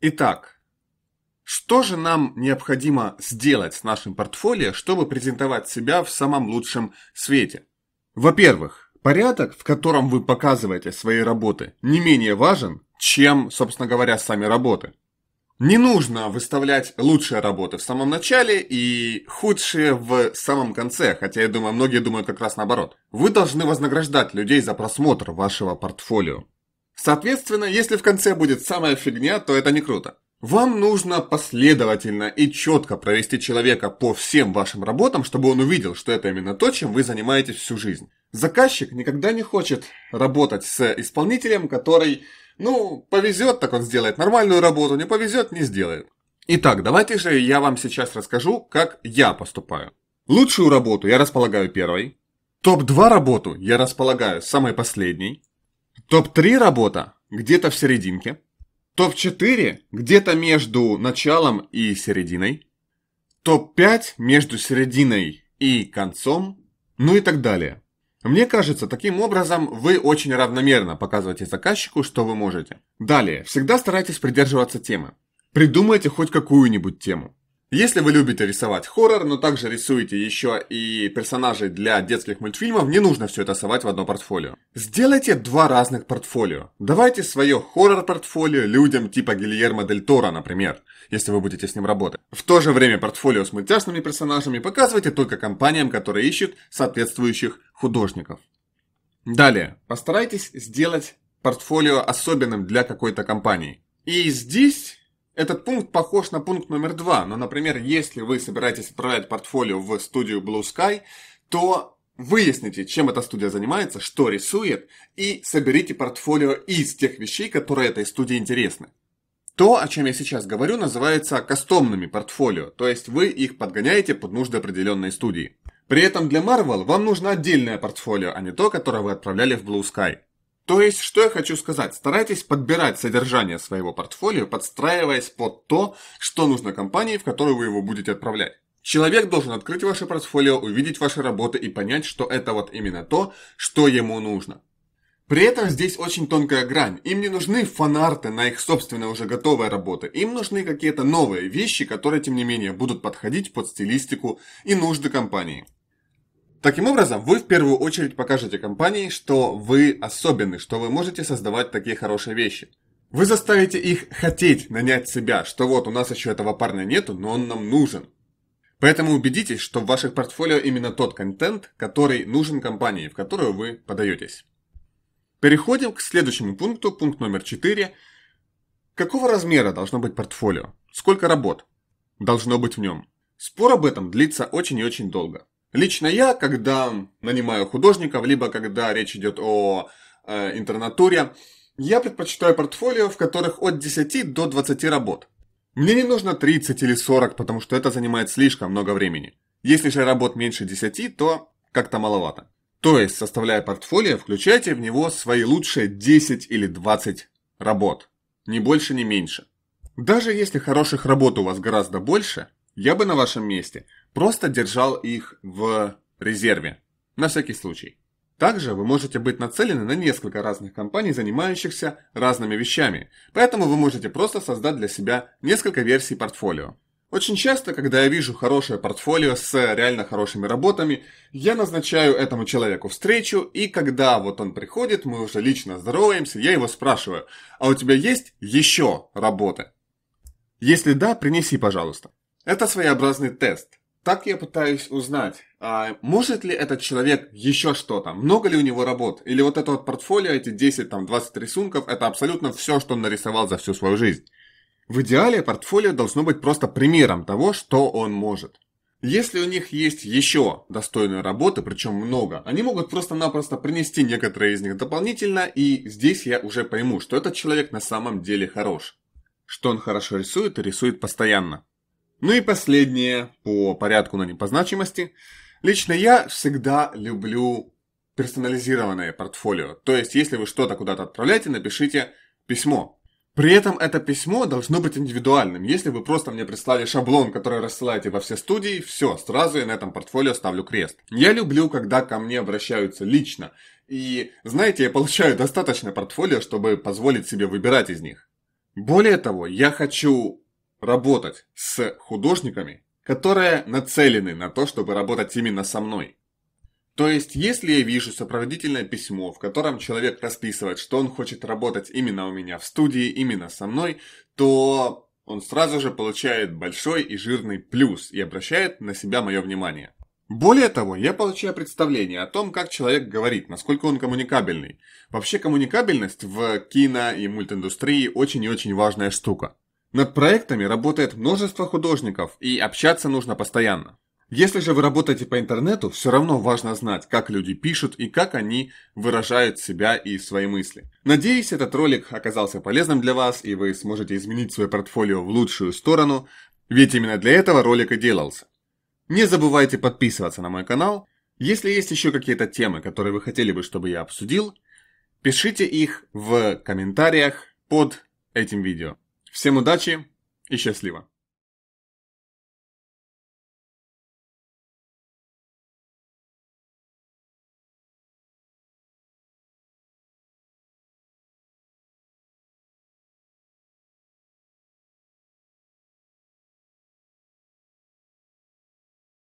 Итак, что же нам необходимо сделать с нашим портфолио, чтобы презентовать себя в самом лучшем свете? Во-первых, порядок, в котором вы показываете свои работы, не менее важен, чем, собственно говоря, сами работы. Не нужно выставлять лучшие работы в самом начале и худшие в самом конце, хотя я думаю, многие думают как раз наоборот. Вы должны вознаграждать людей за просмотр вашего портфолио. Соответственно, если в конце будет самая фигня, то это не круто. Вам нужно последовательно и четко провести человека по всем вашим работам, чтобы он увидел, что это именно то, чем вы занимаетесь всю жизнь. Заказчик никогда не хочет работать с исполнителем, который, ну, повезет, так он сделает нормальную работу, не повезет, не сделает. Итак, давайте же я вам сейчас расскажу, как я поступаю. Лучшую работу я располагаю первой. Топ-2 работу я располагаю самой последней. Топ-3 работа где-то в серединке. Топ-4 где-то между началом и серединой. Топ-5 между серединой и концом. Ну и так далее. Мне кажется, таким образом вы очень равномерно показываете заказчику, что вы можете. Далее, всегда старайтесь придерживаться темы. Придумайте хоть какую-нибудь тему. Если вы любите рисовать хоррор, но также рисуете еще и персонажей для детских мультфильмов, не нужно все это совать в одно портфолио. Сделайте два разных портфолио. Давайте свое хоррор-портфолио людям типа Гильермо Дель Торо, например, если вы будете с ним работать. В то же время портфолио с мультяшными персонажами показывайте только компаниям, которые ищут соответствующих художников. Далее, постарайтесь сделать портфолио особенным для какой-то компании. И здесь этот пункт похож на пункт номер два, но, например, если вы собираетесь отправлять портфолио в студию Blue Sky, то выясните, чем эта студия занимается, что рисует, и соберите портфолио из тех вещей, которые этой студии интересны. То, о чем я сейчас говорю, называется кастомными портфолио, то есть вы их подгоняете под нужды определенной студии. При этом для Marvel вам нужно отдельное портфолио, а не то, которое вы отправляли в Blue Sky. То есть, что я хочу сказать, старайтесь подбирать содержание своего портфолио, подстраиваясь под то, что нужно компании, в которую вы его будете отправлять. Человек должен открыть ваше портфолио, увидеть ваши работы и понять, что это вот именно то, что ему нужно. При этом здесь очень тонкая грань. Им не нужны фанарты на их собственные уже готовые работы. Им нужны какие-то новые вещи, которые, тем не менее, будут подходить под стилистику и нужды компании. Таким образом, вы в первую очередь покажете компании, что вы особенный, что вы можете создавать такие хорошие вещи. Вы заставите их хотеть нанять себя, что вот у нас еще этого парня нету, но он нам нужен. Поэтому убедитесь, что в ваших портфолио именно тот контент, который нужен компании, в которую вы подаетесь. Переходим к следующему пункту, пункт номер 4. Какого размера должно быть портфолио? Сколько работ должно быть в нем? Спор об этом длится очень и очень долго. Лично я, когда нанимаю художников, либо когда речь идет о э, интернатуре, я предпочитаю портфолио, в которых от 10 до 20 работ. Мне не нужно 30 или 40, потому что это занимает слишком много времени. Если же работ меньше 10, то как-то маловато. То есть, составляя портфолио, включайте в него свои лучшие 10 или 20 работ. Ни больше, ни меньше. Даже если хороших работ у вас гораздо больше, я бы на вашем месте просто держал их в резерве, на всякий случай. Также вы можете быть нацелены на несколько разных компаний, занимающихся разными вещами, поэтому вы можете просто создать для себя несколько версий портфолио. Очень часто, когда я вижу хорошее портфолио с реально хорошими работами, я назначаю этому человеку встречу, и когда вот он приходит, мы уже лично здороваемся, я его спрашиваю, а у тебя есть еще работы? Если да, принеси, пожалуйста. Это своеобразный тест. Так я пытаюсь узнать, а может ли этот человек еще что-то, много ли у него работ, или вот это вот портфолио, эти 10, там, 20 рисунков, это абсолютно все, что он нарисовал за всю свою жизнь. В идеале портфолио должно быть просто примером того, что он может. Если у них есть еще достойные работы, причем много, они могут просто-напросто принести некоторые из них дополнительно, и здесь я уже пойму, что этот человек на самом деле хорош. Что он хорошо рисует и рисует постоянно. Ну и последнее, по порядку, но не по значимости. Лично я всегда люблю персонализированное портфолио. То есть, если вы что-то куда-то отправляете, напишите письмо. При этом это письмо должно быть индивидуальным. Если вы просто мне прислали шаблон, который рассылаете во все студии, все, сразу я на этом портфолио ставлю крест. Я люблю, когда ко мне обращаются лично. И, знаете, я получаю достаточно портфолио, чтобы позволить себе выбирать из них. Более того, я хочу работать с художниками, которые нацелены на то, чтобы работать именно со мной. То есть, если я вижу сопроводительное письмо, в котором человек расписывает, что он хочет работать именно у меня в студии, именно со мной, то он сразу же получает большой и жирный плюс и обращает на себя мое внимание. Более того, я получаю представление о том, как человек говорит, насколько он коммуникабельный. Вообще коммуникабельность в кино и мультиндустрии очень и очень важная штука. Над проектами работает множество художников, и общаться нужно постоянно. Если же вы работаете по интернету, все равно важно знать, как люди пишут и как они выражают себя и свои мысли. Надеюсь, этот ролик оказался полезным для вас, и вы сможете изменить свое портфолио в лучшую сторону, ведь именно для этого ролик и делался. Не забывайте подписываться на мой канал. Если есть еще какие-то темы, которые вы хотели бы, чтобы я обсудил, пишите их в комментариях под этим видео. Всем удачи и счастливо!